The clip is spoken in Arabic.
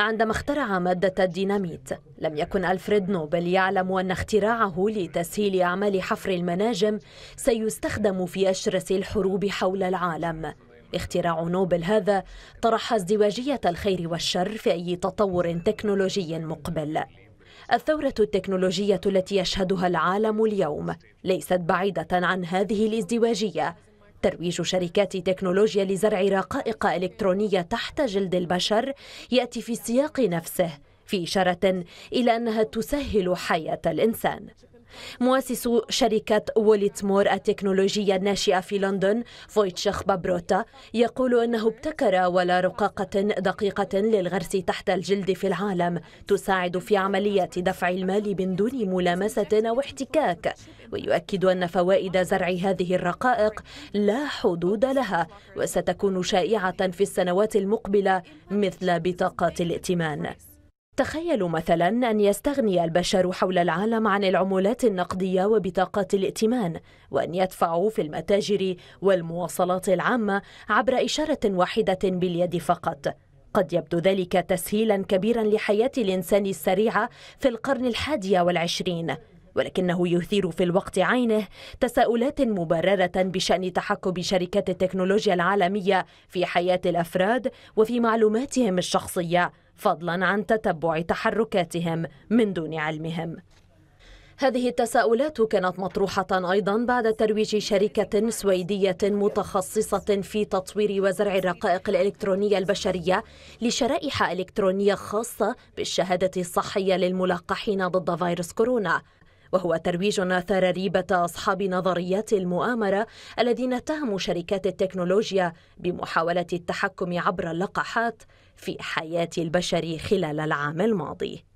عندما اخترع مادة الديناميت لم يكن ألفريد نوبل يعلم أن اختراعه لتسهيل أعمال حفر المناجم سيستخدم في أشرس الحروب حول العالم اختراع نوبل هذا طرح ازدواجية الخير والشر في أي تطور تكنولوجي مقبل الثورة التكنولوجية التي يشهدها العالم اليوم ليست بعيدة عن هذه الازدواجية ترويج شركات تكنولوجيا لزرع رقائق إلكترونية تحت جلد البشر يأتي في السياق نفسه في إشارة إلى أنها تسهل حياة الإنسان مؤسس شركة ووليتمور التكنولوجية الناشئة في لندن فويتشخ بابروتا يقول أنه ابتكر ولا رقاقة دقيقة للغرس تحت الجلد في العالم تساعد في عملية دفع المال من دون ملامسة أو احتكاك ويؤكد أن فوائد زرع هذه الرقائق لا حدود لها وستكون شائعة في السنوات المقبلة مثل بطاقات الائتمان تخيلوا مثلا أن يستغني البشر حول العالم عن العمولات النقدية وبطاقات الائتمان وأن يدفعوا في المتاجر والمواصلات العامة عبر إشارة واحدة باليد فقط قد يبدو ذلك تسهيلا كبيرا لحياة الإنسان السريعة في القرن الحادي والعشرين ولكنه يثير في الوقت عينه تساؤلات مبررة بشأن تحكم شركات التكنولوجيا العالمية في حياة الأفراد وفي معلوماتهم الشخصية فضلا عن تتبع تحركاتهم من دون علمهم هذه التساؤلات كانت مطروحة أيضا بعد ترويج شركة سويدية متخصصة في تطوير وزرع الرقائق الإلكترونية البشرية لشرائح إلكترونية خاصة بالشهادة الصحية للملقحين ضد فيروس كورونا وهو ترويج أثار ريبة أصحاب نظريات المؤامرة الذين اتهموا شركات التكنولوجيا بمحاولة التحكم عبر اللقاحات في حياة البشر خلال العام الماضي